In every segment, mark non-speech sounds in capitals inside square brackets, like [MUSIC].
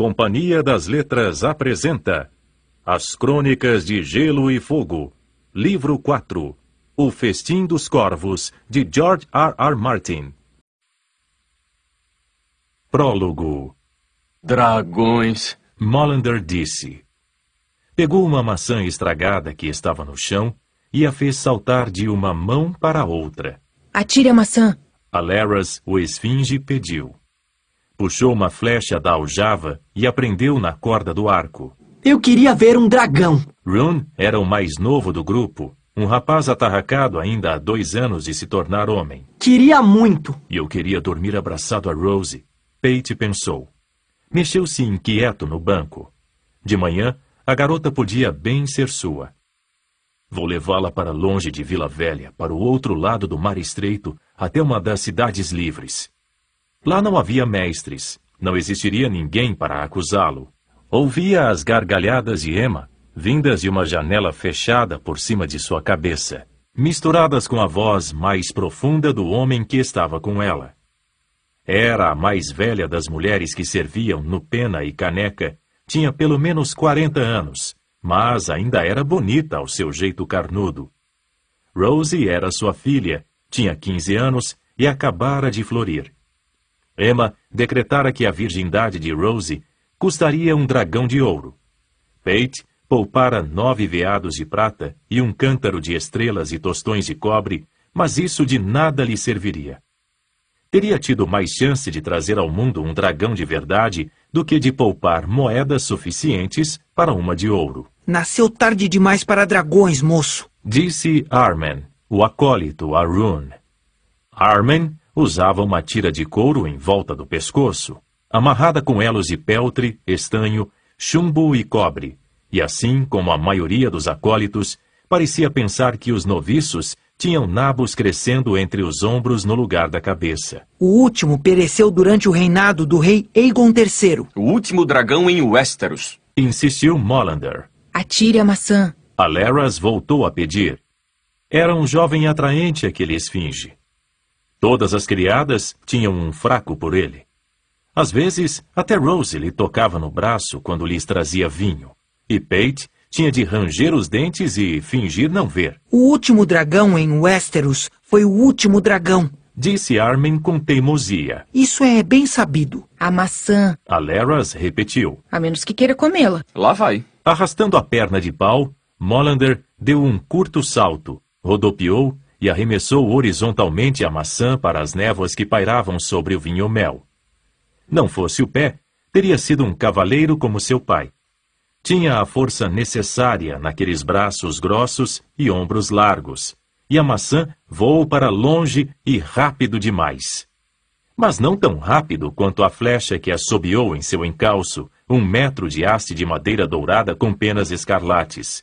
Companhia das Letras apresenta As Crônicas de Gelo e Fogo, Livro 4 O Festim dos Corvos, de George R. R. Martin. Prólogo Dragões, Mollander disse. Pegou uma maçã estragada que estava no chão e a fez saltar de uma mão para a outra. Atire a maçã! A Laras, o esfinge, pediu puxou uma flecha da aljava e aprendeu na corda do arco. Eu queria ver um dragão. Rune era o mais novo do grupo, um rapaz atarracado ainda há dois anos de se tornar homem. Queria muito. E eu queria dormir abraçado a Rose. Pate pensou. Mexeu-se inquieto no banco. De manhã, a garota podia bem ser sua. Vou levá-la para longe de Vila Velha, para o outro lado do mar estreito, até uma das cidades livres. Lá não havia mestres, não existiria ninguém para acusá-lo. Ouvia as gargalhadas de Emma, vindas de uma janela fechada por cima de sua cabeça, misturadas com a voz mais profunda do homem que estava com ela. Era a mais velha das mulheres que serviam no Pena e Caneca, tinha pelo menos 40 anos, mas ainda era bonita ao seu jeito carnudo. Rose era sua filha, tinha 15 anos e acabara de florir. Emma decretara que a virgindade de Rose custaria um dragão de ouro. Pate poupara nove veados de prata e um cântaro de estrelas e tostões de cobre, mas isso de nada lhe serviria. Teria tido mais chance de trazer ao mundo um dragão de verdade do que de poupar moedas suficientes para uma de ouro. Nasceu tarde demais para dragões, moço, disse Armen, o acólito Arun. Armen usava uma tira de couro em volta do pescoço, amarrada com elos de peltre, estanho, chumbo e cobre, e assim como a maioria dos acólitos, parecia pensar que os noviços tinham nabos crescendo entre os ombros no lugar da cabeça. O último pereceu durante o reinado do rei Aegon III. O último dragão em Westeros. Insistiu Molander. Atire a maçã. Aleras voltou a pedir. Era um jovem atraente aquele esfinge. Todas as criadas tinham um fraco por ele. Às vezes, até Rose lhe tocava no braço quando lhes trazia vinho. E Pate tinha de ranger os dentes e fingir não ver. O último dragão em Westeros foi o último dragão. Disse Armin com teimosia. Isso é bem sabido. A maçã. Aleras repetiu. A menos que queira comê-la. Lá vai. Arrastando a perna de pau, Mollander deu um curto salto, rodopiou e arremessou horizontalmente a maçã para as névoas que pairavam sobre o vinho-mel. Não fosse o pé, teria sido um cavaleiro como seu pai. Tinha a força necessária naqueles braços grossos e ombros largos, e a maçã voou para longe e rápido demais. Mas não tão rápido quanto a flecha que assobiou em seu encalço um metro de haste de madeira dourada com penas escarlates.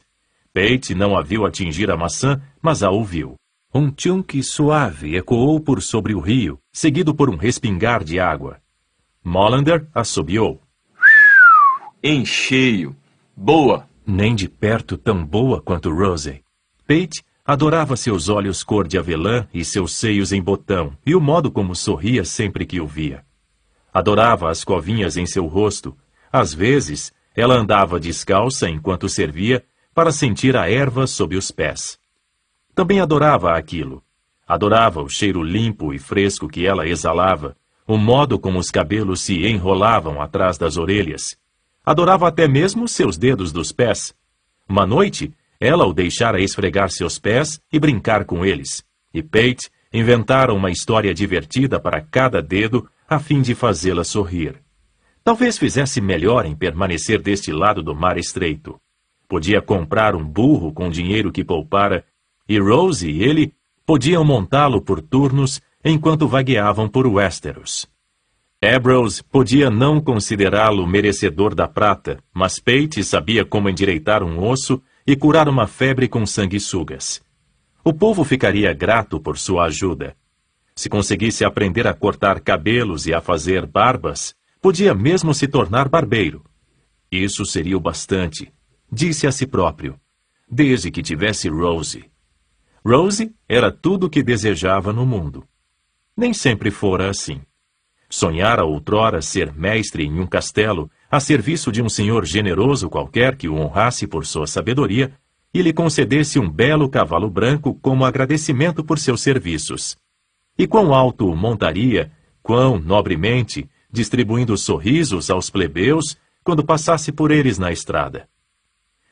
Peite não a viu atingir a maçã, mas a ouviu. Um tchunk suave ecoou por sobre o rio, seguido por um respingar de água. Mollander assobiou. Em cheio. Boa! Nem de perto tão boa quanto Rosie. Pate adorava seus olhos cor de avelã e seus seios em botão, e o modo como sorria sempre que o via. Adorava as covinhas em seu rosto. Às vezes, ela andava descalça enquanto servia para sentir a erva sob os pés. Também adorava aquilo. Adorava o cheiro limpo e fresco que ela exalava, o modo como os cabelos se enrolavam atrás das orelhas. Adorava até mesmo seus dedos dos pés. Uma noite, ela o deixara esfregar seus pés e brincar com eles. E Pate inventara uma história divertida para cada dedo a fim de fazê-la sorrir. Talvez fizesse melhor em permanecer deste lado do mar estreito. Podia comprar um burro com o dinheiro que poupara e Rose e ele podiam montá-lo por turnos enquanto vagueavam por Westeros. Abrams podia não considerá-lo merecedor da prata, mas Pate sabia como endireitar um osso e curar uma febre com sanguessugas. O povo ficaria grato por sua ajuda. Se conseguisse aprender a cortar cabelos e a fazer barbas, podia mesmo se tornar barbeiro. Isso seria o bastante, disse a si próprio, desde que tivesse Rose. Rose era tudo o que desejava no mundo. Nem sempre fora assim. Sonhara outrora ser mestre em um castelo, a serviço de um senhor generoso qualquer que o honrasse por sua sabedoria e lhe concedesse um belo cavalo branco como agradecimento por seus serviços. E quão alto o montaria, quão nobremente, distribuindo sorrisos aos plebeus quando passasse por eles na estrada.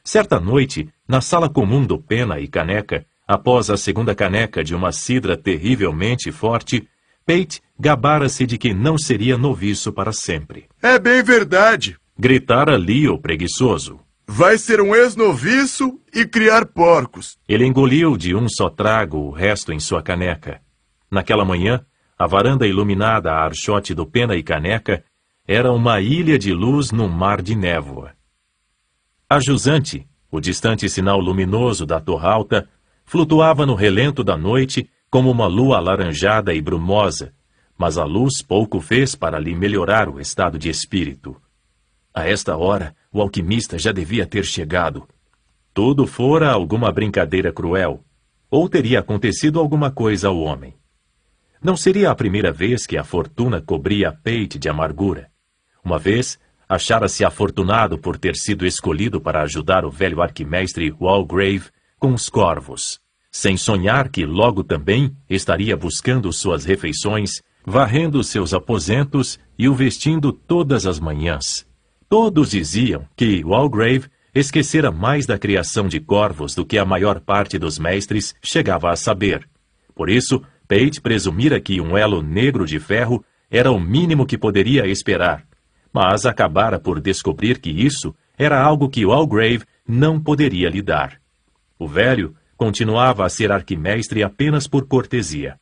Certa noite, na sala comum do Pena e Caneca, Após a segunda caneca de uma cidra terrivelmente forte, Pate gabara-se de que não seria noviço para sempre. É bem verdade, gritara Lio preguiçoso. Vai ser um ex-noviço e criar porcos. Ele engoliu de um só trago o resto em sua caneca. Naquela manhã, a varanda iluminada a archote do Pena e Caneca era uma ilha de luz num mar de névoa. A jusante, o distante sinal luminoso da torre alta, flutuava no relento da noite como uma lua alaranjada e brumosa, mas a luz pouco fez para lhe melhorar o estado de espírito. A esta hora, o alquimista já devia ter chegado. Tudo fora alguma brincadeira cruel, ou teria acontecido alguma coisa ao homem. Não seria a primeira vez que a fortuna cobria a peite de amargura. Uma vez, achara-se afortunado por ter sido escolhido para ajudar o velho arquimestre Walgrave com os corvos. Sem sonhar que logo também estaria buscando suas refeições, varrendo seus aposentos e o vestindo todas as manhãs. Todos diziam que Walgrave esquecera mais da criação de corvos do que a maior parte dos mestres chegava a saber. Por isso, Pate presumira que um elo negro de ferro era o mínimo que poderia esperar, mas acabara por descobrir que isso era algo que Walgrave não poderia lhe dar. O velho continuava a ser arquimestre apenas por cortesia.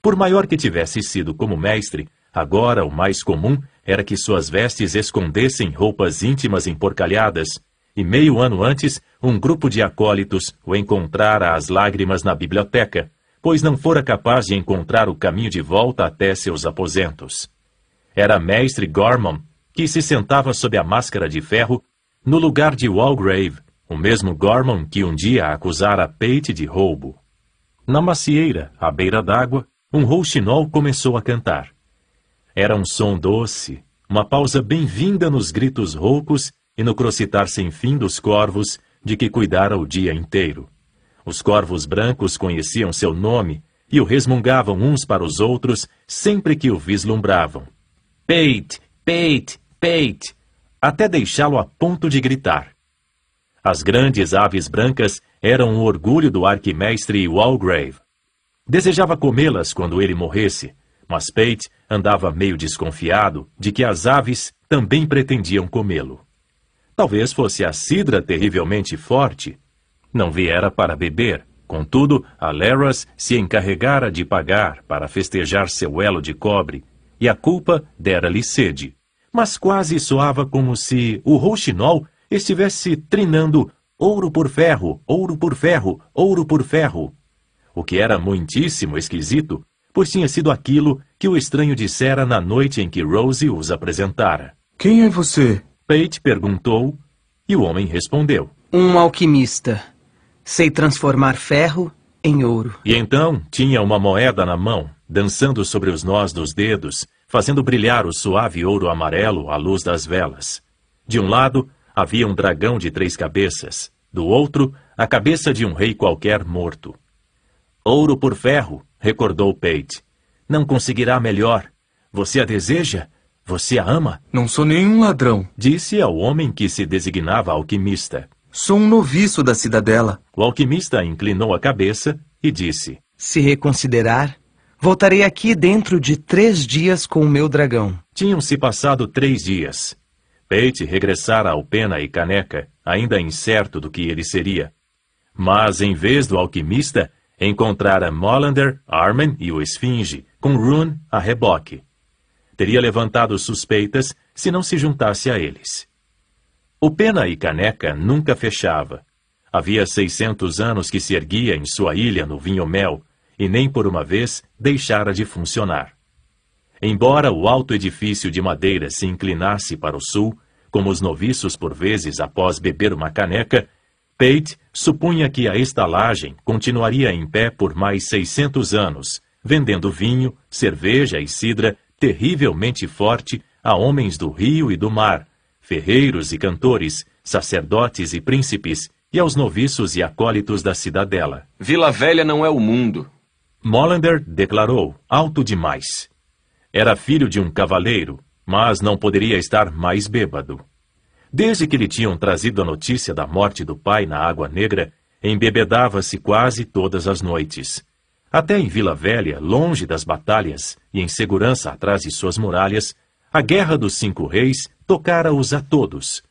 Por maior que tivesse sido como mestre, agora o mais comum era que suas vestes escondessem roupas íntimas emporcalhadas, e meio ano antes, um grupo de acólitos o encontrara às lágrimas na biblioteca, pois não fora capaz de encontrar o caminho de volta até seus aposentos. Era mestre Gorman, que se sentava sob a máscara de ferro, no lugar de Walgrave, o mesmo Gorman que um dia acusara Peite de roubo. Na macieira, à beira d'água, um rouxinol começou a cantar. Era um som doce, uma pausa bem-vinda nos gritos roucos e no crocitar sem fim dos corvos de que cuidara o dia inteiro. Os corvos brancos conheciam seu nome e o resmungavam uns para os outros sempre que o vislumbravam. Peite, peite, peite, até deixá-lo a ponto de gritar. As grandes aves brancas eram o orgulho do arquimestre Walgrave. Desejava comê-las quando ele morresse, mas Pate andava meio desconfiado de que as aves também pretendiam comê-lo. Talvez fosse a cidra terrivelmente forte. Não viera para beber, contudo, a Laras se encarregara de pagar para festejar seu elo de cobre, e a culpa dera-lhe sede. Mas quase soava como se o rouxinol estivesse trinando ouro por ferro, ouro por ferro, ouro por ferro. O que era muitíssimo esquisito, pois tinha sido aquilo que o estranho dissera na noite em que Rose os apresentara. Quem é você? Pate perguntou, e o homem respondeu. Um alquimista. Sei transformar ferro em ouro. E então tinha uma moeda na mão, dançando sobre os nós dos dedos, fazendo brilhar o suave ouro amarelo à luz das velas. De um lado, havia um dragão de três cabeças, do outro, a cabeça de um rei qualquer morto. Ouro por ferro, recordou Pate. Não conseguirá melhor. Você a deseja? Você a ama? Não sou nenhum ladrão, disse ao homem que se designava alquimista. Sou um noviço da cidadela. O alquimista inclinou a cabeça e disse: Se reconsiderar, voltarei aqui dentro de três dias com o meu dragão. Tinham se passado três dias Pate regressara ao Pena e Caneca, ainda incerto do que ele seria. Mas, em vez do alquimista, encontrara Mollander, Armen e o Esfinge, com Rune a reboque. Teria levantado suspeitas se não se juntasse a eles. O Pena e Caneca nunca fechava. Havia 600 anos que se erguia em sua ilha no vinho-mel, e nem por uma vez deixara de funcionar. Embora o alto edifício de madeira se inclinasse para o sul, como os noviços por vezes após beber uma caneca, Pate supunha que a estalagem continuaria em pé por mais 600 anos, vendendo vinho, cerveja e cidra terrivelmente forte a homens do rio e do mar, ferreiros e cantores, sacerdotes e príncipes, e aos noviços e acólitos da cidadela. Vila Velha não é o mundo. Mollander declarou, alto demais. Era filho de um cavaleiro, mas não poderia estar mais bêbado. Desde que lhe tinham trazido a notícia da morte do pai na Água Negra, embebedava-se quase todas as noites. Até em Vila Velha, longe das batalhas e em segurança atrás de suas muralhas, a Guerra dos Cinco Reis tocara-os a todos.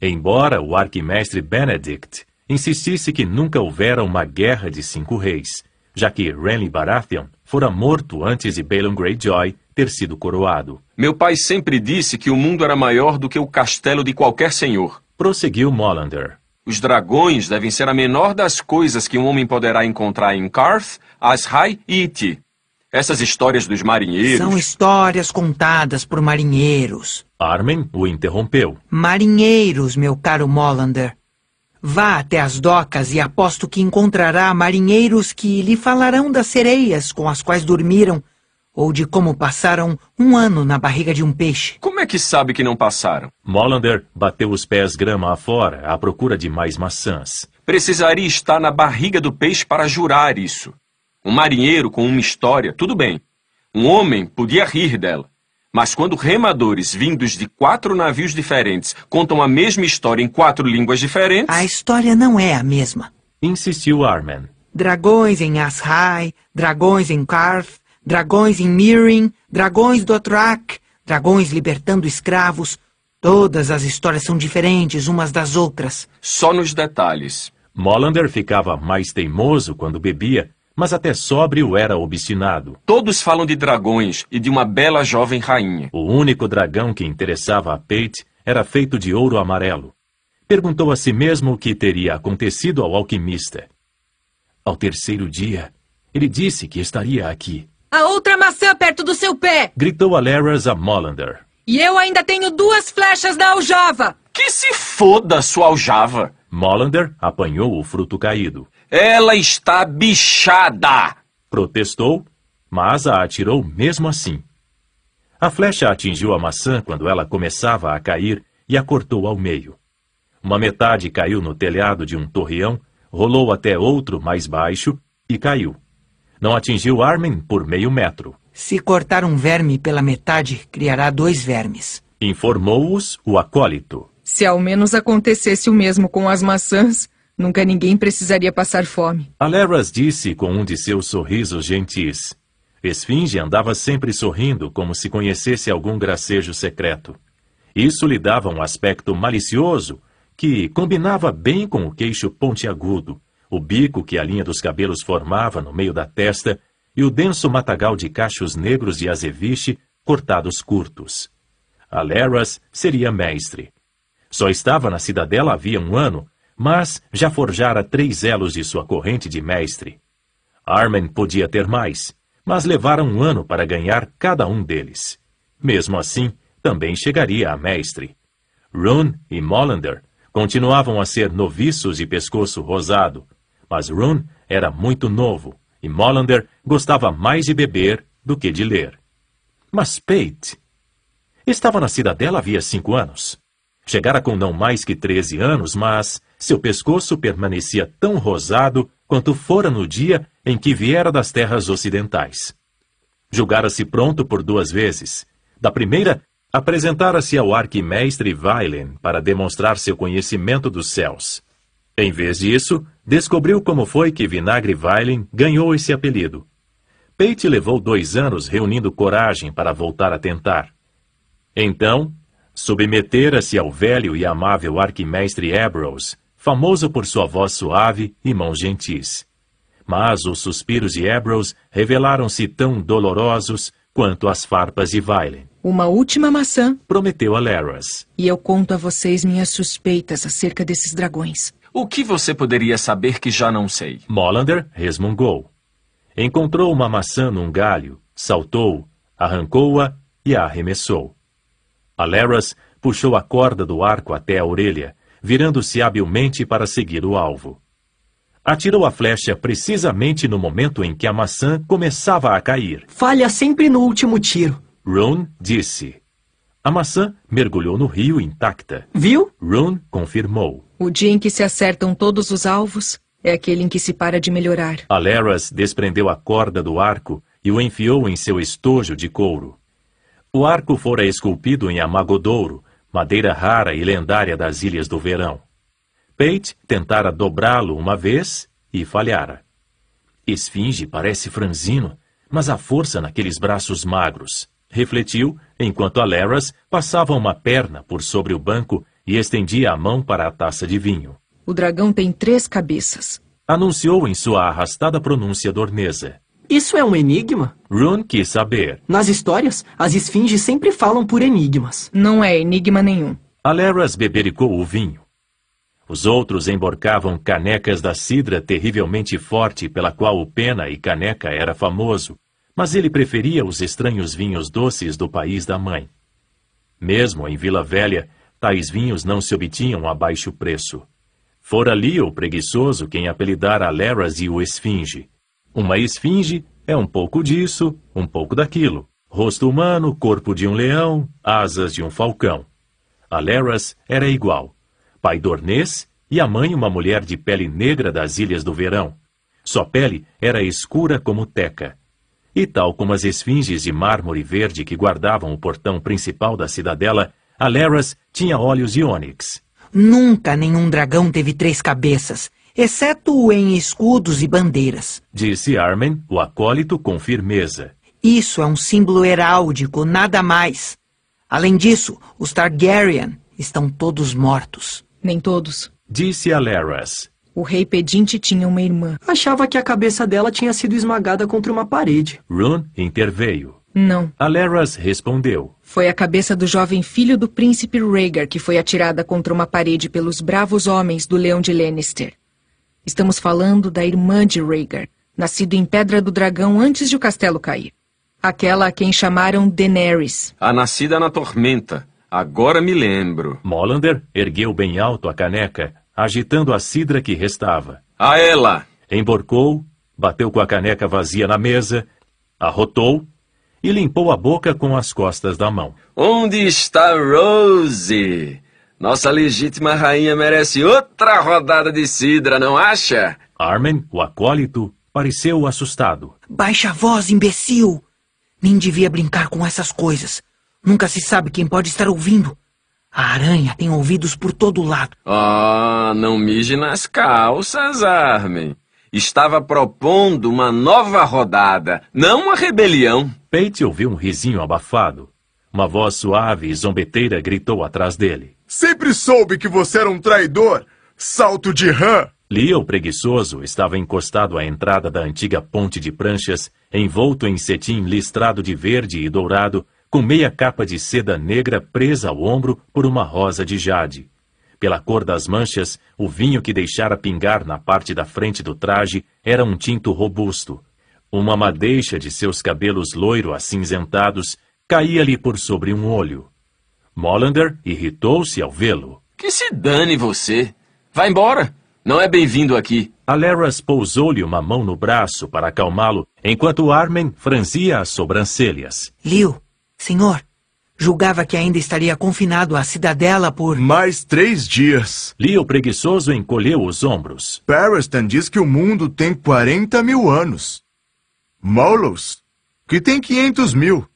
Embora o arquimestre Benedict insistisse que nunca houvera uma Guerra de Cinco Reis, já que Renly Baratheon fora morto antes de Balon Greyjoy ter sido coroado. Meu pai sempre disse que o mundo era maior do que o castelo de qualquer senhor. Prosseguiu Molander. Os dragões devem ser a menor das coisas que um homem poderá encontrar em Carth, Ashai e Iti. Essas histórias dos marinheiros... São histórias contadas por marinheiros. Armin o interrompeu. Marinheiros, meu caro Molander. Vá até as docas e aposto que encontrará marinheiros que lhe falarão das sereias com as quais dormiram ou de como passaram um ano na barriga de um peixe. Como é que sabe que não passaram? Mollander bateu os pés grama afora à procura de mais maçãs. Precisaria estar na barriga do peixe para jurar isso. Um marinheiro com uma história, tudo bem. Um homem podia rir dela. Mas quando remadores vindos de quatro navios diferentes contam a mesma história em quatro línguas diferentes. A história não é a mesma, insistiu Armen. Dragões em Ashai, dragões em Karth, dragões em Mirin, dragões do Atrak, dragões libertando escravos. Todas as histórias são diferentes umas das outras. Só nos detalhes. Molander ficava mais teimoso quando bebia mas até sóbrio era obstinado. Todos falam de dragões e de uma bela jovem rainha. O único dragão que interessava a Pate era feito de ouro amarelo. Perguntou a si mesmo o que teria acontecido ao alquimista. Ao terceiro dia, ele disse que estaria aqui. A outra maçã perto do seu pé! Gritou a Laras a Molander. E eu ainda tenho duas flechas na aljava! Que se foda sua aljava! Molander apanhou o fruto caído. Ela está bichada! Protestou, mas a atirou mesmo assim. A flecha atingiu a maçã quando ela começava a cair e a cortou ao meio. Uma metade caiu no telhado de um torreão, rolou até outro mais baixo e caiu. Não atingiu Armin por meio metro. Se cortar um verme pela metade, criará dois vermes. Informou-os o acólito. Se ao menos acontecesse o mesmo com as maçãs, Nunca ninguém precisaria passar fome. Aleras disse com um de seus sorrisos gentis. Esfinge andava sempre sorrindo como se conhecesse algum gracejo secreto. Isso lhe dava um aspecto malicioso que combinava bem com o queixo pontiagudo, o bico que a linha dos cabelos formava no meio da testa e o denso matagal de cachos negros de azeviche cortados curtos. Aleras seria mestre. Só estava na cidadela havia um ano mas já forjara três elos de sua corrente de mestre. Armen podia ter mais, mas levara um ano para ganhar cada um deles. Mesmo assim, também chegaria a mestre. Rune e Molander continuavam a ser noviços de pescoço rosado, mas Rune era muito novo e Molander gostava mais de beber do que de ler. Mas Pate... Estava na cidadela havia cinco anos. Chegara com não mais que treze anos, mas seu pescoço permanecia tão rosado quanto fora no dia em que viera das terras ocidentais. Julgara-se pronto por duas vezes. Da primeira, apresentara-se ao arquimestre Weilen para demonstrar seu conhecimento dos céus. Em vez disso, descobriu como foi que Vinagre Weilen ganhou esse apelido. Peite levou dois anos reunindo coragem para voltar a tentar. Então, submetera-se ao velho e amável arquimestre Abrose, famoso por sua voz suave e mãos gentis. Mas os suspiros de Ambrose revelaram-se tão dolorosos quanto as farpas de Vailen. Uma última maçã, prometeu a Laras. E eu conto a vocês minhas suspeitas acerca desses dragões. O que você poderia saber que já não sei? Molander resmungou. Encontrou uma maçã num galho, saltou, arrancou-a e a arremessou. A Laras puxou a corda do arco até a orelha virando-se habilmente para seguir o alvo. Atirou a flecha precisamente no momento em que a maçã começava a cair. Falha sempre no último tiro, Ron disse. A maçã mergulhou no rio intacta. Viu? Ron confirmou. O dia em que se acertam todos os alvos é aquele em que se para de melhorar. Aleras desprendeu a corda do arco e o enfiou em seu estojo de couro. O arco fora esculpido em amagodouro, madeira rara e lendária das Ilhas do Verão. Pate tentara dobrá-lo uma vez e falhara. Esfinge parece franzino, mas há força naqueles braços magros, refletiu, enquanto a Laras passava uma perna por sobre o banco e estendia a mão para a taça de vinho. O dragão tem três cabeças, anunciou em sua arrastada pronúncia dornesa. Isso é um enigma? Rune quis saber. Nas histórias, as esfinges sempre falam por enigmas. Não é enigma nenhum. Aleras bebericou o vinho. Os outros emborcavam canecas da cidra terrivelmente forte pela qual o Pena e Caneca era famoso, mas ele preferia os estranhos vinhos doces do país da mãe. Mesmo em Vila Velha, tais vinhos não se obtinham a baixo preço. Fora ali o preguiçoso quem apelidara Aleras e o Esfinge. Uma esfinge é um pouco disso, um pouco daquilo. Rosto humano, corpo de um leão, asas de um falcão. A Laras era igual. Pai dornês e a mãe uma mulher de pele negra das Ilhas do Verão. Sua pele era escura como teca. E tal como as esfinges de mármore verde que guardavam o portão principal da cidadela, a Laras tinha olhos de ônix. Nunca nenhum dragão teve três cabeças exceto em escudos e bandeiras. Disse Armen, o acólito, com firmeza. Isso é um símbolo heráldico, nada mais. Além disso, os Targaryen estão todos mortos. Nem todos. Disse Alaras. O rei pedinte tinha uma irmã. Achava que a cabeça dela tinha sido esmagada contra uma parede. Run interveio. Não. Alaras respondeu. Foi a cabeça do jovem filho do príncipe Rhaegar que foi atirada contra uma parede pelos bravos homens do leão de Lannister. Estamos falando da irmã de Rhaegar, nascida em Pedra do Dragão antes de o castelo cair. Aquela a quem chamaram Daenerys. A nascida na tormenta. Agora me lembro. Molander ergueu bem alto a caneca, agitando a cidra que restava. A ela! Emborcou, bateu com a caneca vazia na mesa, arrotou e limpou a boca com as costas da mão. Onde está Rose? Nossa legítima rainha merece outra rodada de cidra, não acha? Armen, o acólito, pareceu assustado. Baixa a voz, imbecil! Nem devia brincar com essas coisas. Nunca se sabe quem pode estar ouvindo. A aranha tem ouvidos por todo lado. Ah, oh, não mije nas calças, Armen. Estava propondo uma nova rodada, não uma rebelião. Pate ouviu um risinho abafado. Uma voz suave e zombeteira gritou atrás dele. Sempre soube que você era um traidor! Salto de rã! Leo preguiçoso estava encostado à entrada da antiga ponte de pranchas, envolto em cetim listrado de verde e dourado, com meia capa de seda negra presa ao ombro por uma rosa de jade. Pela cor das manchas, o vinho que deixara pingar na parte da frente do traje era um tinto robusto. Uma madeixa de seus cabelos loiro acinzentados caía-lhe por sobre um olho. Mollander irritou-se ao vê-lo. Que se dane você! Vá embora! Não é bem-vindo aqui. Aleras pousou-lhe uma mão no braço para acalmá-lo, enquanto Armen franzia as sobrancelhas. Liu, senhor, julgava que ainda estaria confinado à cidadela por... Mais três dias. Liu preguiçoso encolheu os ombros. Barristan diz que o mundo tem 40 mil anos. Molos, que tem 500 mil.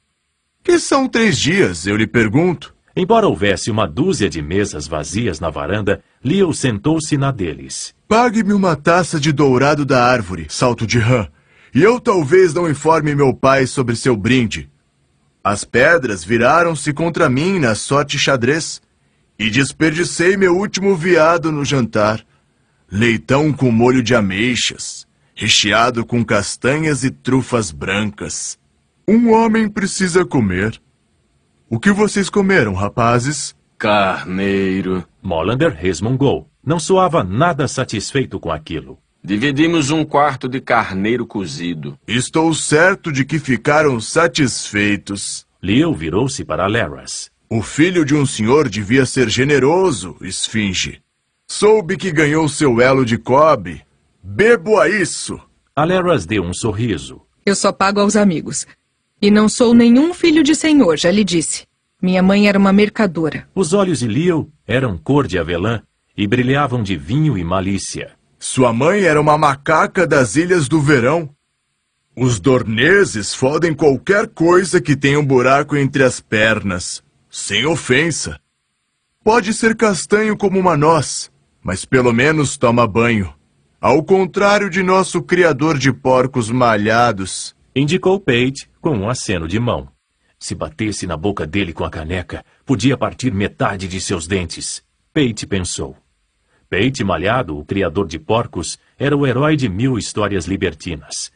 Que são três dias, eu lhe pergunto? Embora houvesse uma dúzia de mesas vazias na varanda, Leo sentou-se na deles. Pague-me uma taça de dourado da árvore, salto de rã, e eu talvez não informe meu pai sobre seu brinde. As pedras viraram-se contra mim na sorte xadrez, e desperdicei meu último viado no jantar. Leitão com molho de ameixas, recheado com castanhas e trufas brancas. Um homem precisa comer. O que vocês comeram, rapazes? Carneiro. Mollander resmungou. Não soava nada satisfeito com aquilo. Dividimos um quarto de carneiro cozido. Estou certo de que ficaram satisfeitos. Leo virou-se para Laras. O filho de um senhor devia ser generoso, esfinge. Soube que ganhou seu elo de cobre. Bebo a isso! Aleras deu um sorriso. Eu só pago aos amigos. E não sou nenhum filho de senhor, já lhe disse. Minha mãe era uma mercadora. Os olhos de Leo eram cor de avelã e brilhavam de vinho e malícia. Sua mãe era uma macaca das ilhas do verão. Os dorneses fodem qualquer coisa que tenha um buraco entre as pernas, sem ofensa. Pode ser castanho como uma noz, mas pelo menos toma banho. Ao contrário de nosso criador de porcos malhados. Indicou Pate, com um aceno de mão. Se batesse na boca dele com a caneca, podia partir metade de seus dentes. Peite pensou. Peite Malhado, o criador de porcos, era o herói de mil histórias libertinas.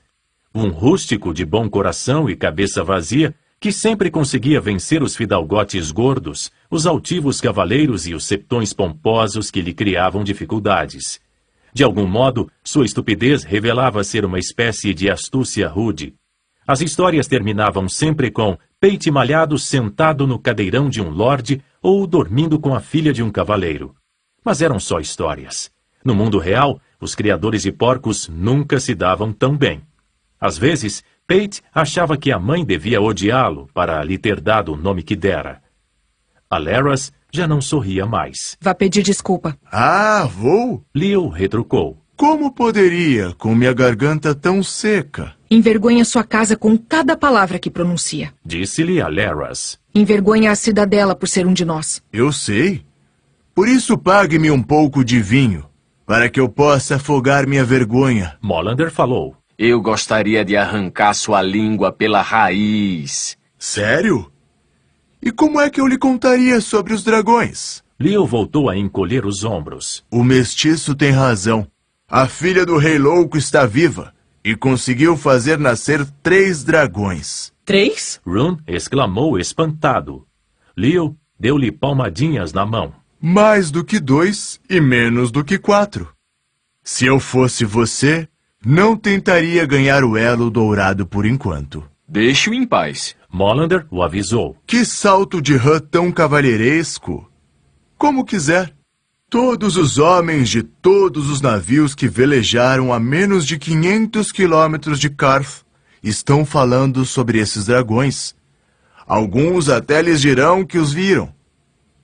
Um rústico de bom coração e cabeça vazia, que sempre conseguia vencer os fidalgotes gordos, os altivos cavaleiros e os septões pomposos que lhe criavam dificuldades. De algum modo, sua estupidez revelava ser uma espécie de astúcia rude, as histórias terminavam sempre com Peite Malhado sentado no cadeirão de um lorde ou dormindo com a filha de um cavaleiro. Mas eram só histórias. No mundo real, os criadores de porcos nunca se davam tão bem. Às vezes, Pate achava que a mãe devia odiá-lo para lhe ter dado o nome que dera. A Laras já não sorria mais. Vá pedir desculpa. Ah, vou? Leo retrucou. Como poderia, com minha garganta tão seca? Envergonha sua casa com cada palavra que pronuncia. Disse-lhe a Leras. Envergonha a cidadela por ser um de nós. Eu sei. Por isso pague-me um pouco de vinho, para que eu possa afogar minha vergonha. Molander falou. Eu gostaria de arrancar sua língua pela raiz. Sério? E como é que eu lhe contaria sobre os dragões? Leo voltou a encolher os ombros. O mestiço tem razão a filha do Rei Louco está viva e conseguiu fazer nascer três dragões. Três? Run exclamou espantado. Leo deu-lhe palmadinhas na mão. Mais do que dois e menos do que quatro. Se eu fosse você, não tentaria ganhar o elo dourado por enquanto. Deixe-o em paz. Molander o avisou. Que salto de rã tão cavalheiresco. Como quiser. Todos os homens de todos os navios que velejaram a menos de 500 quilômetros de Carth estão falando sobre esses dragões. Alguns até lhes dirão que os viram.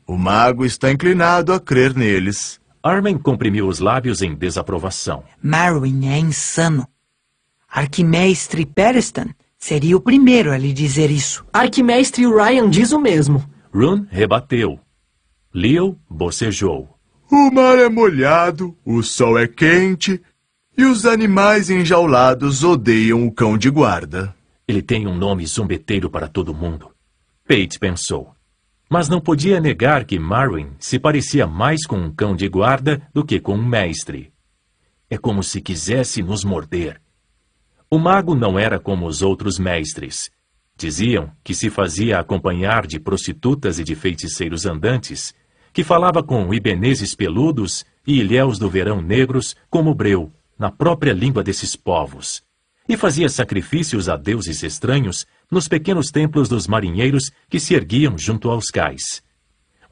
O mago está inclinado a crer neles. Armin comprimiu os lábios em desaprovação. Marwin é insano. Arquimestre Perestan seria o primeiro a lhe dizer isso. Arquimestre Ryan diz o mesmo. Rune rebateu. Leo bocejou. O mar é molhado, o sol é quente e os animais enjaulados odeiam o cão de guarda. Ele tem um nome zumbeteiro para todo mundo. Pate pensou. Mas não podia negar que Marwin se parecia mais com um cão de guarda do que com um mestre. É como se quisesse nos morder. O mago não era como os outros mestres. Diziam que se fazia acompanhar de prostitutas e de feiticeiros andantes que falava com ibeneses peludos e ilhéus do verão negros, como breu, na própria língua desses povos, e fazia sacrifícios a deuses estranhos nos pequenos templos dos marinheiros que se erguiam junto aos cais.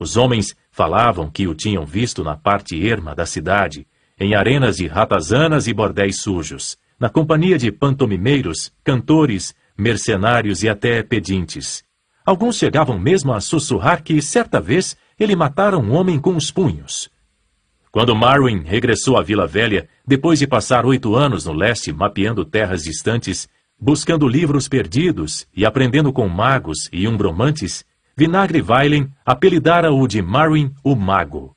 Os homens falavam que o tinham visto na parte erma da cidade, em arenas de ratazanas e bordéis sujos, na companhia de pantomimeiros, cantores, mercenários e até pedintes, Alguns chegavam mesmo a sussurrar que, certa vez, ele matara um homem com os punhos. Quando Marwin regressou à Vila Velha, depois de passar oito anos no leste mapeando terras distantes, buscando livros perdidos e aprendendo com magos e umbromantes, Vinagre Weilen apelidara-o de Marwin o Mago.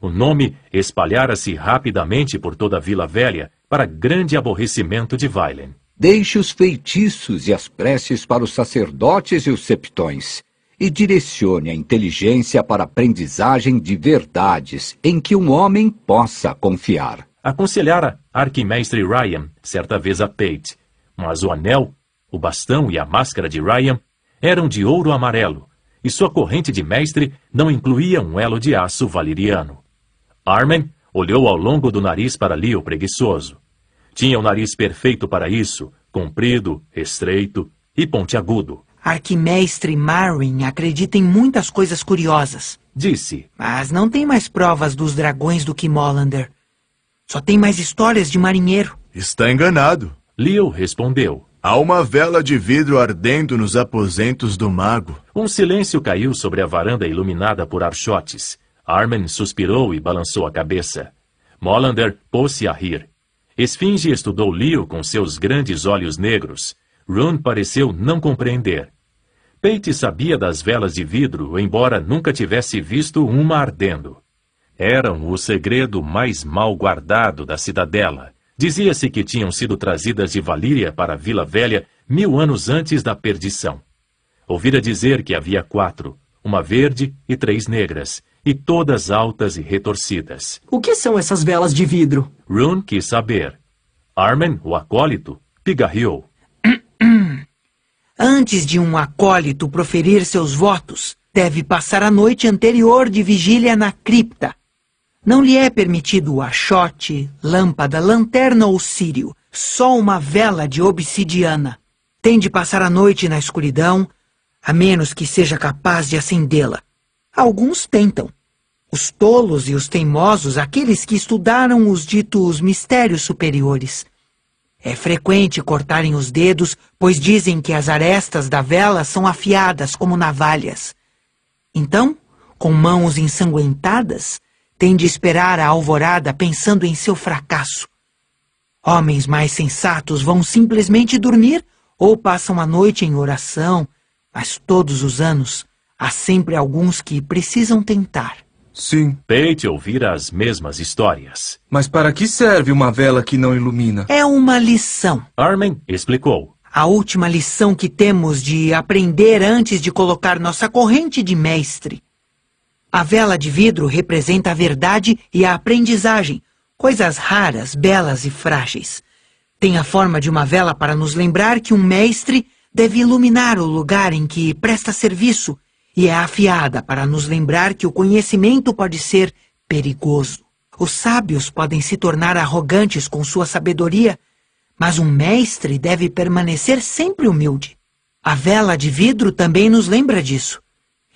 O nome espalhara-se rapidamente por toda a Vila Velha, para grande aborrecimento de Weilen. Deixe os feitiços e as preces para os sacerdotes e os septões, e direcione a inteligência para a aprendizagem de verdades em que um homem possa confiar. Aconselhara Arquimestre Ryan certa vez a Pate, mas o anel, o bastão e a máscara de Ryan eram de ouro amarelo, e sua corrente de mestre não incluía um elo de aço valeriano. Armen olhou ao longo do nariz para Leo preguiçoso. Tinha o nariz perfeito para isso, comprido, estreito e pontiagudo. Arquimestre Marwin acredita em muitas coisas curiosas. Disse. Mas não tem mais provas dos dragões do que Molander. Só tem mais histórias de marinheiro. Está enganado. Leo respondeu. Há uma vela de vidro ardendo nos aposentos do mago. Um silêncio caiu sobre a varanda iluminada por archotes. Armen suspirou e balançou a cabeça. Molander pôs-se a rir. Esfinge estudou Leo com seus grandes olhos negros. Run pareceu não compreender. Peite sabia das velas de vidro, embora nunca tivesse visto uma ardendo. Eram o segredo mais mal guardado da cidadela. Dizia-se que tinham sido trazidas de Valíria para Vila Velha mil anos antes da perdição. Ouvira dizer que havia quatro, uma verde e três negras, e todas altas e retorcidas. O que são essas velas de vidro? Rune quis saber. Armen, o acólito, pigarreou. [CLEARS THROAT] Antes de um acólito proferir seus votos, deve passar a noite anterior de vigília na cripta. Não lhe é permitido achote, lâmpada, lanterna ou círio, só uma vela de obsidiana. Tem de passar a noite na escuridão, a menos que seja capaz de acendê-la. Alguns tentam. Os tolos e os teimosos, aqueles que estudaram os ditos mistérios superiores. É frequente cortarem os dedos, pois dizem que as arestas da vela são afiadas como navalhas. Então, com mãos ensanguentadas, tem de esperar a alvorada pensando em seu fracasso. Homens mais sensatos vão simplesmente dormir ou passam a noite em oração, mas todos os anos Há sempre alguns que precisam tentar. Sim. Tente ouvir as mesmas histórias. Mas para que serve uma vela que não ilumina? É uma lição. Armin explicou. A última lição que temos de aprender antes de colocar nossa corrente de mestre. A vela de vidro representa a verdade e a aprendizagem, coisas raras, belas e frágeis. Tem a forma de uma vela para nos lembrar que um mestre deve iluminar o lugar em que presta serviço e é afiada para nos lembrar que o conhecimento pode ser perigoso. Os sábios podem se tornar arrogantes com sua sabedoria, mas um mestre deve permanecer sempre humilde. A vela de vidro também nos lembra disso.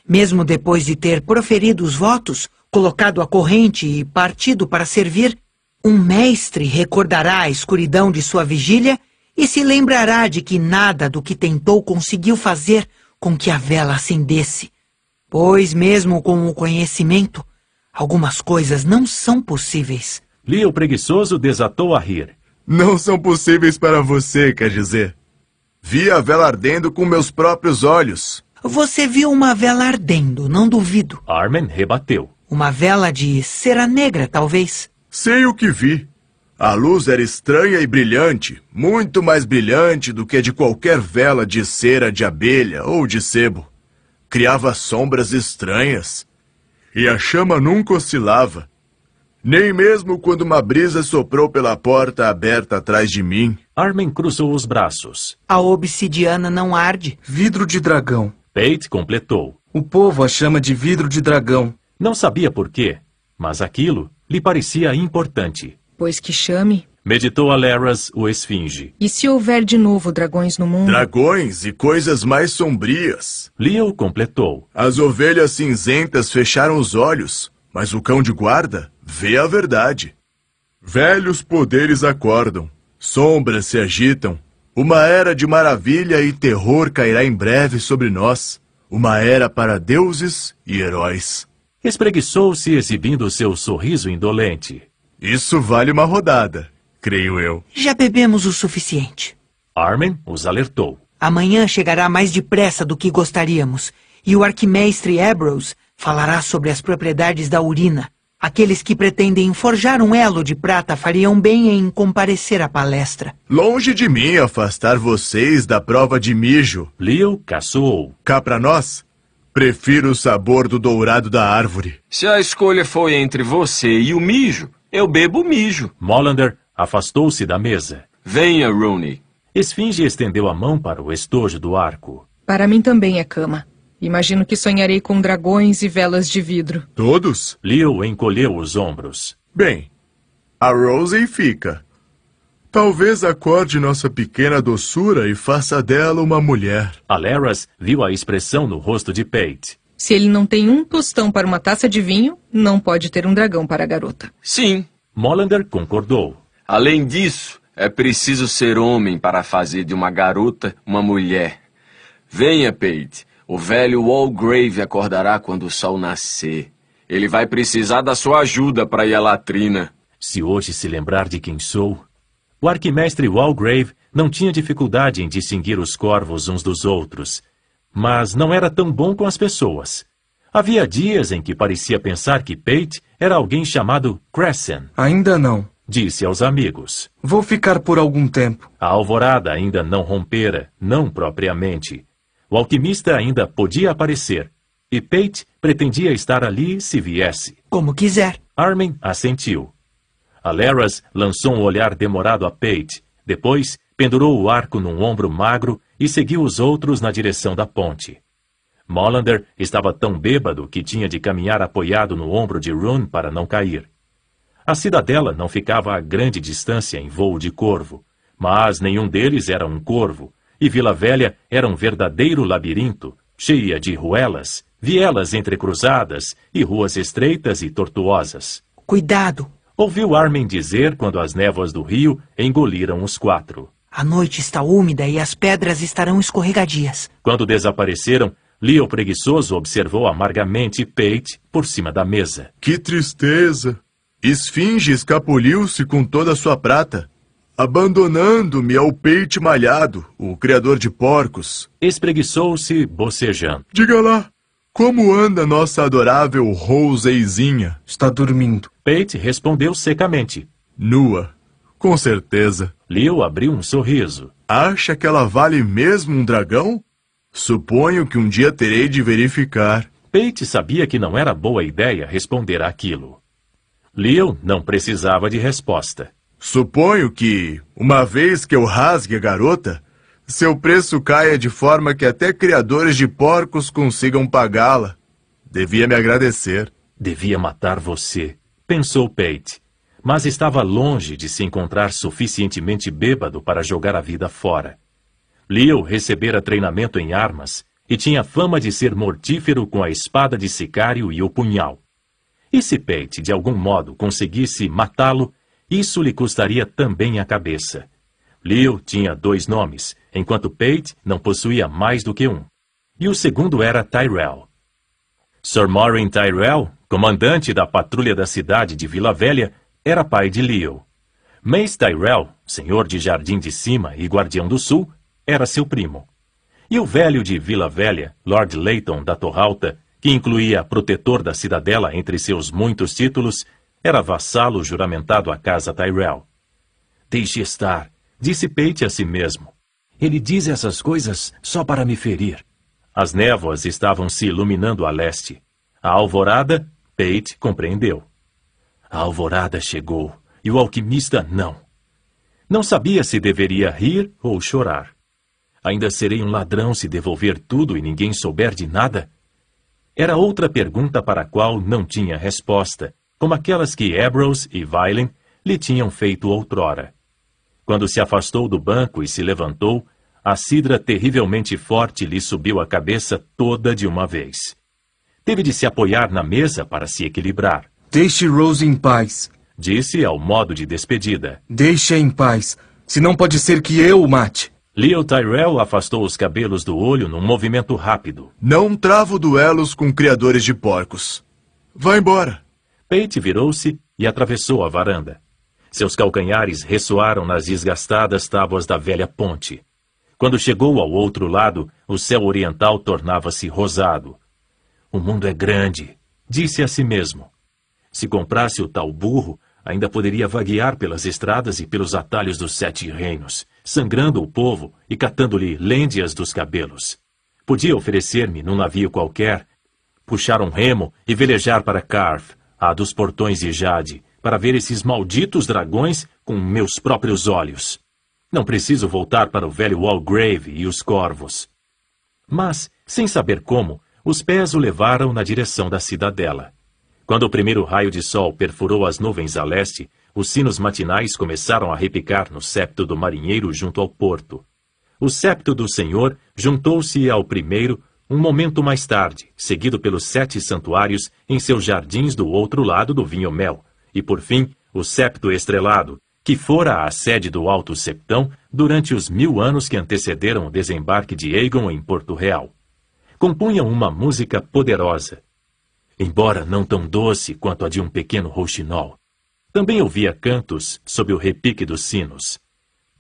Mesmo depois de ter proferido os votos, colocado a corrente e partido para servir, um mestre recordará a escuridão de sua vigília e se lembrará de que nada do que tentou conseguiu fazer com que a vela acendesse, pois, mesmo com o conhecimento, algumas coisas não são possíveis. Lia o preguiçoso desatou a rir. Não são possíveis para você, quer dizer. Vi a vela ardendo com meus próprios olhos. Você viu uma vela ardendo, não duvido. Armen rebateu. Uma vela de cera negra, talvez. Sei o que vi. A luz era estranha e brilhante, muito mais brilhante do que a de qualquer vela de cera de abelha ou de sebo. Criava sombras estranhas. E a chama nunca oscilava. Nem mesmo quando uma brisa soprou pela porta aberta atrás de mim. Armin cruzou os braços. A obsidiana não arde. Vidro de dragão. Pate completou. O povo a chama de vidro de dragão. Não sabia por quê, mas aquilo lhe parecia importante pois que chame. Meditou Aleras, o esfinge. E se houver de novo dragões no mundo? Dragões e coisas mais sombrias. Leo completou. As ovelhas cinzentas fecharam os olhos, mas o cão de guarda vê a verdade. Velhos poderes acordam, sombras se agitam. Uma era de maravilha e terror cairá em breve sobre nós. Uma era para deuses e heróis. Espreguiçou-se exibindo seu sorriso indolente. Isso vale uma rodada, creio eu. Já bebemos o suficiente. Armin os alertou. Amanhã chegará mais depressa do que gostaríamos, e o arquimestre Ebros falará sobre as propriedades da urina. Aqueles que pretendem forjar um elo de prata fariam bem em comparecer à palestra. Longe de mim afastar vocês da prova de mijo. Leo caçoou. Cá pra nós, prefiro o sabor do dourado da árvore. Se a escolha foi entre você e o mijo, eu bebo mijo. Mollander afastou-se da mesa. Venha, Rooney. Esfinge estendeu a mão para o estojo do arco. Para mim também é cama. Imagino que sonharei com dragões e velas de vidro. Todos? Leo encolheu os ombros. Bem, a Rosie fica. Talvez acorde nossa pequena doçura e faça dela uma mulher. Aleras viu a expressão no rosto de Pate. Se ele não tem um tostão para uma taça de vinho, não pode ter um dragão para a garota. Sim, Mollander concordou. Além disso, é preciso ser homem para fazer de uma garota uma mulher. Venha, Pate. O velho Walgrave acordará quando o sol nascer. Ele vai precisar da sua ajuda para ir à latrina. Se hoje se lembrar de quem sou... O arquimestre Walgrave não tinha dificuldade em distinguir os corvos uns dos outros, mas não era tão bom com as pessoas. Havia dias em que parecia pensar que Pate era alguém chamado Crescent. Ainda não, disse aos amigos. Vou ficar por algum tempo. A alvorada ainda não rompera, não propriamente. O alquimista ainda podia aparecer, e Pate pretendia estar ali se viesse. Como quiser. Armin assentiu. Aleras lançou um olhar demorado a Pate, depois pendurou o arco num ombro magro e seguiu os outros na direção da ponte. Molander estava tão bêbado que tinha de caminhar apoiado no ombro de Rune para não cair. A cidadela não ficava a grande distância em voo de corvo, mas nenhum deles era um corvo, e Vila Velha era um verdadeiro labirinto, cheia de ruelas, vielas entrecruzadas e ruas estreitas e tortuosas. Cuidado! Ouviu Armin dizer quando as névoas do rio engoliram os quatro. A noite está úmida e as pedras estarão escorregadias. Quando desapareceram, Leo preguiçoso observou amargamente Pate por cima da mesa. Que tristeza! Esfinge escapuliu-se com toda a sua prata, abandonando-me ao Pate malhado, o criador de porcos. Espreguiçou-se, bocejando. Diga lá, como anda nossa adorável Roseizinha? Está dormindo. Pate respondeu secamente. Nua. Com certeza. Liu abriu um sorriso. Acha que ela vale mesmo um dragão? Suponho que um dia terei de verificar. Pate sabia que não era boa ideia responder aquilo. Liu não precisava de resposta. Suponho que, uma vez que eu rasgue a garota, seu preço caia de forma que até criadores de porcos consigam pagá-la. Devia me agradecer. Devia matar você, pensou Pate mas estava longe de se encontrar suficientemente bêbado para jogar a vida fora. Leo recebera treinamento em armas e tinha fama de ser mortífero com a espada de sicário e o punhal. E se Pate de algum modo conseguisse matá-lo, isso lhe custaria também a cabeça. Leo tinha dois nomes, enquanto Pate não possuía mais do que um. E o segundo era Tyrell. Sir Maureen Tyrell, comandante da patrulha da cidade de Vila Velha, era pai de Leo. Mace Tyrell, senhor de Jardim de Cima e Guardião do Sul, era seu primo. E o velho de Vila Velha, Lord Leighton da Torralta, que incluía protetor da cidadela entre seus muitos títulos, era vassalo juramentado à casa Tyrell. Deixe estar, disse Peite a si mesmo. Ele diz essas coisas só para me ferir. As névoas estavam se iluminando a leste. A alvorada, Peite compreendeu. A alvorada chegou e o alquimista não. Não sabia se deveria rir ou chorar. Ainda serei um ladrão se devolver tudo e ninguém souber de nada? Era outra pergunta para a qual não tinha resposta, como aquelas que Ambrose e Violin lhe tinham feito outrora. Quando se afastou do banco e se levantou, a cidra terrivelmente forte lhe subiu a cabeça toda de uma vez. Teve de se apoiar na mesa para se equilibrar. Deixe Rose em paz. Disse ao modo de despedida. Deixe-a em paz. Se não pode ser que eu o mate. Leo Tyrell afastou os cabelos do olho num movimento rápido. Não travo duelos com criadores de porcos. Vá embora. Peyton virou-se e atravessou a varanda. Seus calcanhares ressoaram nas desgastadas tábuas da velha ponte. Quando chegou ao outro lado, o céu oriental tornava-se rosado. O mundo é grande, disse a si mesmo. Se comprasse o tal burro, ainda poderia vaguear pelas estradas e pelos atalhos dos sete reinos, sangrando o povo e catando-lhe lêndias dos cabelos. Podia oferecer-me num navio qualquer, puxar um remo e velejar para Carf, a dos portões de Jade, para ver esses malditos dragões com meus próprios olhos. Não preciso voltar para o velho Walgrave e os corvos. Mas, sem saber como, os pés o levaram na direção da cidadela. Quando o primeiro raio de sol perfurou as nuvens a leste, os sinos matinais começaram a repicar no septo do marinheiro junto ao porto. O septo do Senhor juntou-se ao primeiro um momento mais tarde, seguido pelos sete santuários em seus jardins do outro lado do vinho-mel, e por fim, o septo estrelado, que fora a sede do Alto Septão durante os mil anos que antecederam o desembarque de Aegon em Porto Real. Compunham uma música poderosa, embora não tão doce quanto a de um pequeno rouxinol. Também ouvia cantos sob o repique dos sinos.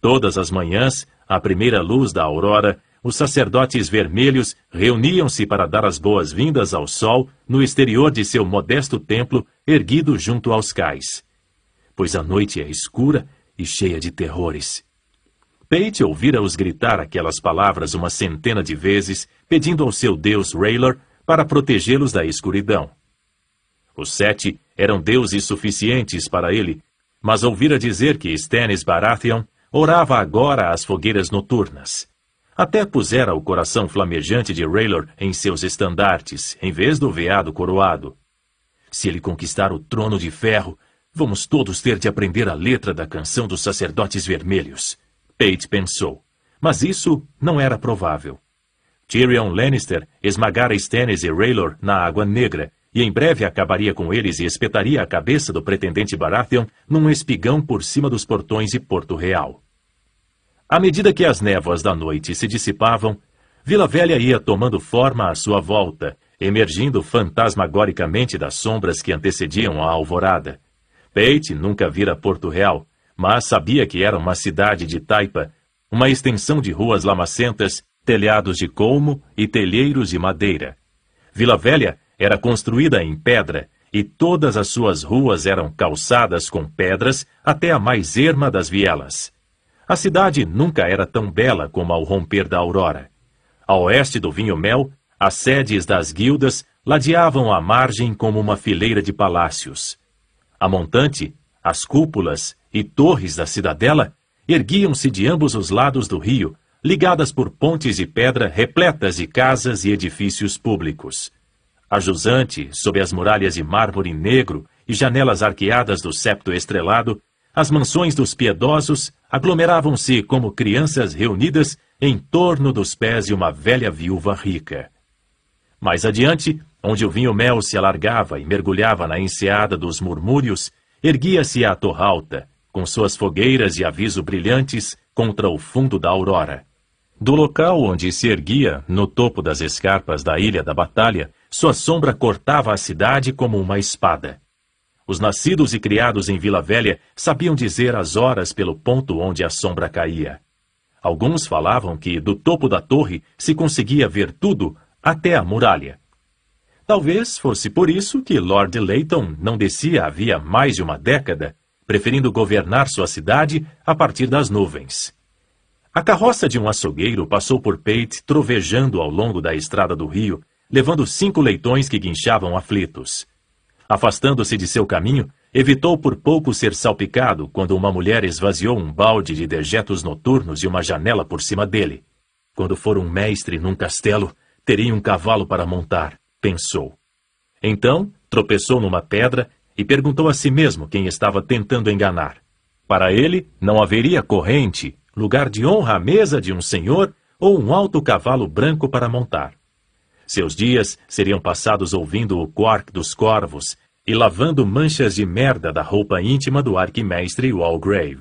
Todas as manhãs, à primeira luz da aurora, os sacerdotes vermelhos reuniam-se para dar as boas-vindas ao sol no exterior de seu modesto templo erguido junto aos cais. Pois a noite é escura e cheia de terrores. Pate ouvira-os gritar aquelas palavras uma centena de vezes, pedindo ao seu deus Raylor para protegê-los da escuridão. Os sete eram deuses suficientes para ele, mas ouvira dizer que Stannis Baratheon orava agora às fogueiras noturnas. Até pusera o coração flamejante de Raylor em seus estandartes, em vez do veado coroado. Se ele conquistar o trono de ferro, vamos todos ter de aprender a letra da canção dos sacerdotes vermelhos. Pate pensou, mas isso não era provável. Tyrion Lannister esmagara Stannis e Raylor na Água Negra, e em breve acabaria com eles e espetaria a cabeça do pretendente Baratheon num espigão por cima dos portões de Porto Real. À medida que as névoas da noite se dissipavam, Vila Velha ia tomando forma à sua volta, emergindo fantasmagoricamente das sombras que antecediam a alvorada. Peyton nunca vira Porto Real, mas sabia que era uma cidade de taipa, uma extensão de ruas lamacentas telhados de colmo e telheiros de madeira. Vila Velha era construída em pedra e todas as suas ruas eram calçadas com pedras até a mais erma das vielas. A cidade nunca era tão bela como ao romper da aurora. A oeste do vinho-mel, as sedes das guildas ladeavam a margem como uma fileira de palácios. A montante, as cúpulas e torres da cidadela erguiam-se de ambos os lados do rio, ligadas por pontes de pedra repletas de casas e edifícios públicos. A jusante, sob as muralhas de mármore negro e janelas arqueadas do septo estrelado, as mansões dos piedosos aglomeravam-se como crianças reunidas em torno dos pés de uma velha viúva rica. Mais adiante, onde o vinho mel se alargava e mergulhava na enseada dos murmúrios, erguia-se a torralta, com suas fogueiras de aviso brilhantes contra o fundo da aurora. Do local onde se erguia, no topo das escarpas da Ilha da Batalha, sua sombra cortava a cidade como uma espada. Os nascidos e criados em Vila Velha sabiam dizer as horas pelo ponto onde a sombra caía. Alguns falavam que, do topo da torre, se conseguia ver tudo até a muralha. Talvez fosse por isso que Lord Leighton não descia havia mais de uma década, preferindo governar sua cidade a partir das nuvens. A carroça de um açougueiro passou por Pate trovejando ao longo da estrada do rio, levando cinco leitões que guinchavam aflitos. Afastando-se de seu caminho, evitou por pouco ser salpicado quando uma mulher esvaziou um balde de dejetos noturnos e uma janela por cima dele. Quando for um mestre num castelo, teria um cavalo para montar, pensou. Então, tropeçou numa pedra e perguntou a si mesmo quem estava tentando enganar. Para ele, não haveria corrente, lugar de honra à mesa de um senhor ou um alto cavalo branco para montar. Seus dias seriam passados ouvindo o quark dos corvos e lavando manchas de merda da roupa íntima do arquimestre Walgrave.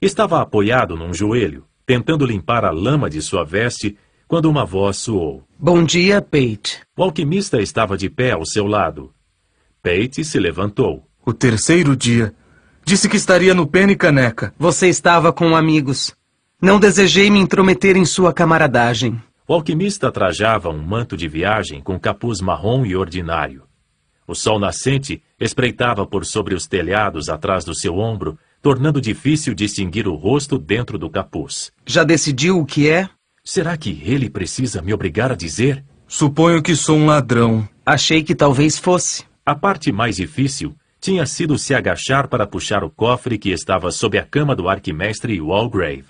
Estava apoiado num joelho, tentando limpar a lama de sua veste, quando uma voz soou. Bom dia, Pate. O alquimista estava de pé ao seu lado. Pate se levantou. O terceiro dia Disse que estaria no Pena e Caneca. Você estava com amigos. Não desejei me intrometer em sua camaradagem. O alquimista trajava um manto de viagem com capuz marrom e ordinário. O sol nascente espreitava por sobre os telhados atrás do seu ombro, tornando difícil distinguir o rosto dentro do capuz. Já decidiu o que é? Será que ele precisa me obrigar a dizer? Suponho que sou um ladrão. Achei que talvez fosse. A parte mais difícil tinha sido se agachar para puxar o cofre que estava sob a cama do arquimestre Walgrave.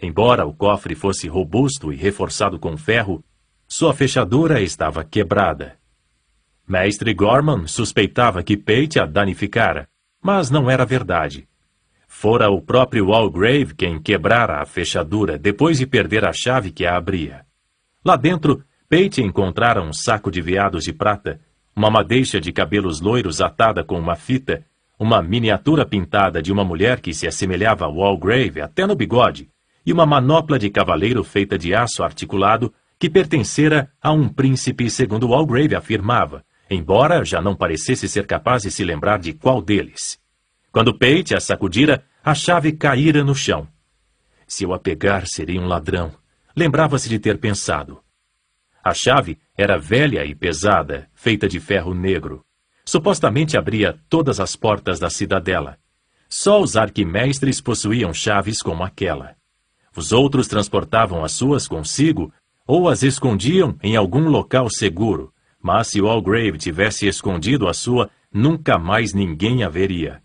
Embora o cofre fosse robusto e reforçado com ferro, sua fechadura estava quebrada. Mestre Gorman suspeitava que Pate a danificara, mas não era verdade. Fora o próprio Walgrave quem quebrara a fechadura depois de perder a chave que a abria. Lá dentro, Pate encontrara um saco de veados de prata uma madeixa de cabelos loiros atada com uma fita, uma miniatura pintada de uma mulher que se assemelhava a Walgrave até no bigode, e uma manopla de cavaleiro feita de aço articulado que pertencera a um príncipe, segundo Walgrave afirmava, embora já não parecesse ser capaz de se lembrar de qual deles. Quando Pate a sacudira, a chave caíra no chão. Se eu a pegar, seria um ladrão. Lembrava-se de ter pensado. A chave era velha e pesada, feita de ferro negro. Supostamente abria todas as portas da cidadela. Só os arquimestres possuíam chaves como aquela. Os outros transportavam as suas consigo ou as escondiam em algum local seguro, mas se Walgrave tivesse escondido a sua, nunca mais ninguém a veria.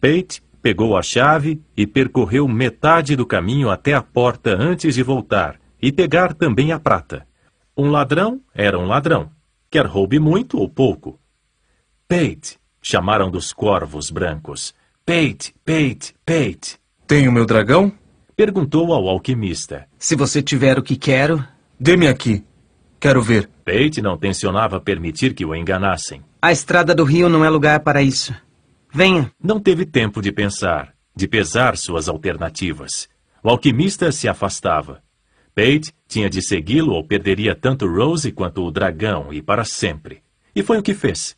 Pate pegou a chave e percorreu metade do caminho até a porta antes de voltar e pegar também a prata. Um ladrão era um ladrão, quer roube muito ou pouco. Peite, chamaram dos corvos brancos. Peite, peite, peite. Tem o meu dragão? Perguntou ao alquimista. Se você tiver o que quero... Dê-me aqui. Quero ver. Peite não tencionava permitir que o enganassem. A estrada do rio não é lugar para isso. Venha. Não teve tempo de pensar, de pesar suas alternativas. O alquimista se afastava. Pate tinha de segui-lo ou perderia tanto Rose quanto o dragão e para sempre. E foi o que fez.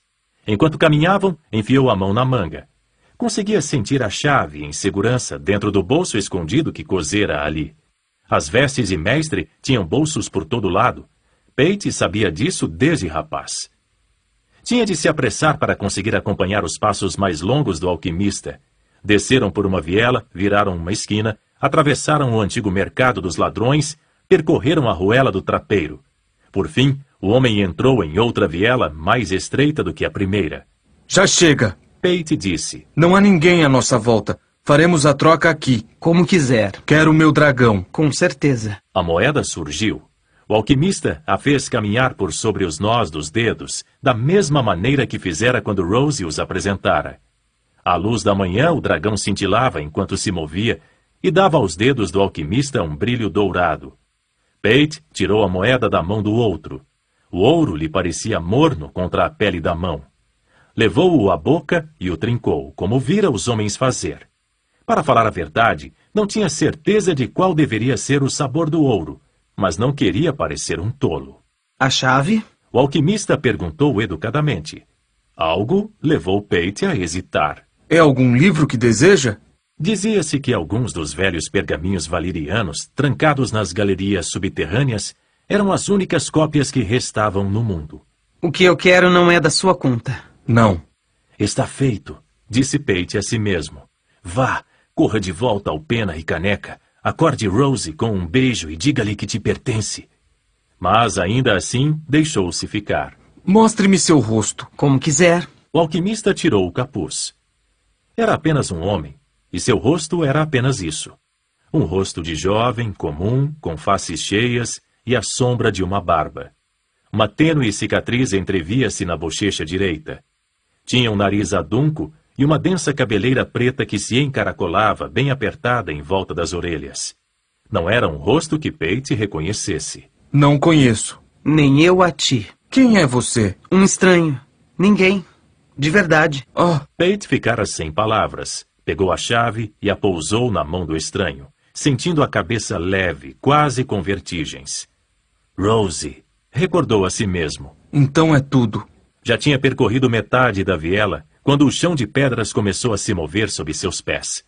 Enquanto caminhavam, enfiou a mão na manga. Conseguia sentir a chave em segurança dentro do bolso escondido que cozera ali. As vestes e mestre tinham bolsos por todo lado. Pate sabia disso desde rapaz. Tinha de se apressar para conseguir acompanhar os passos mais longos do alquimista. Desceram por uma viela, viraram uma esquina, atravessaram o antigo mercado dos ladrões, percorreram a ruela do trapeiro. Por fim, o homem entrou em outra viela mais estreita do que a primeira. Já chega! Pate disse. Não há ninguém à nossa volta. Faremos a troca aqui. Como quiser. Quero o meu dragão. Com certeza. A moeda surgiu. O alquimista a fez caminhar por sobre os nós dos dedos, da mesma maneira que fizera quando Rose os apresentara. À luz da manhã, o dragão cintilava enquanto se movia e dava aos dedos do alquimista um brilho dourado. Pate tirou a moeda da mão do outro. O ouro lhe parecia morno contra a pele da mão. Levou-o à boca e o trincou, como vira os homens fazer. Para falar a verdade, não tinha certeza de qual deveria ser o sabor do ouro, mas não queria parecer um tolo. A chave? O alquimista perguntou educadamente. Algo levou Pate a hesitar. É algum livro que deseja? Dizia-se que alguns dos velhos pergaminhos valerianos, trancados nas galerias subterrâneas, eram as únicas cópias que restavam no mundo. O que eu quero não é da sua conta. Não. Está feito, disse Peite a si mesmo. Vá, corra de volta ao Pena e Caneca, acorde Rose com um beijo e diga-lhe que te pertence. Mas ainda assim, deixou-se ficar. Mostre-me seu rosto. Como quiser. O alquimista tirou o capuz. Era apenas um homem, e seu rosto era apenas isso. Um rosto de jovem, comum, com faces cheias e a sombra de uma barba. Uma tênue cicatriz entrevia-se na bochecha direita. Tinha um nariz adunco e uma densa cabeleira preta que se encaracolava bem apertada em volta das orelhas. Não era um rosto que Pate reconhecesse. Não conheço. Nem eu a ti. Quem é você? Um estranho. Ninguém. De verdade. Oh. Pate ficara sem palavras. Pegou a chave e a pousou na mão do estranho, sentindo a cabeça leve, quase com vertigens. Rose, recordou a si mesmo. Então é tudo. Já tinha percorrido metade da viela quando o chão de pedras começou a se mover sob seus pés.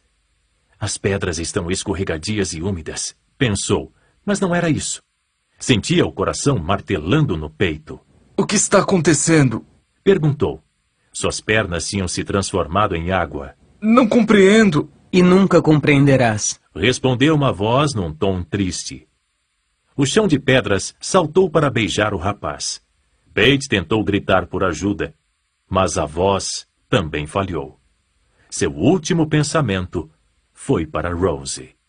As pedras estão escorregadias e úmidas, pensou, mas não era isso. Sentia o coração martelando no peito. O que está acontecendo? perguntou. Suas pernas tinham se transformado em água não compreendo. E nunca compreenderás. Respondeu uma voz num tom triste. O chão de pedras saltou para beijar o rapaz. Bates tentou gritar por ajuda, mas a voz também falhou. Seu último pensamento foi para Rose.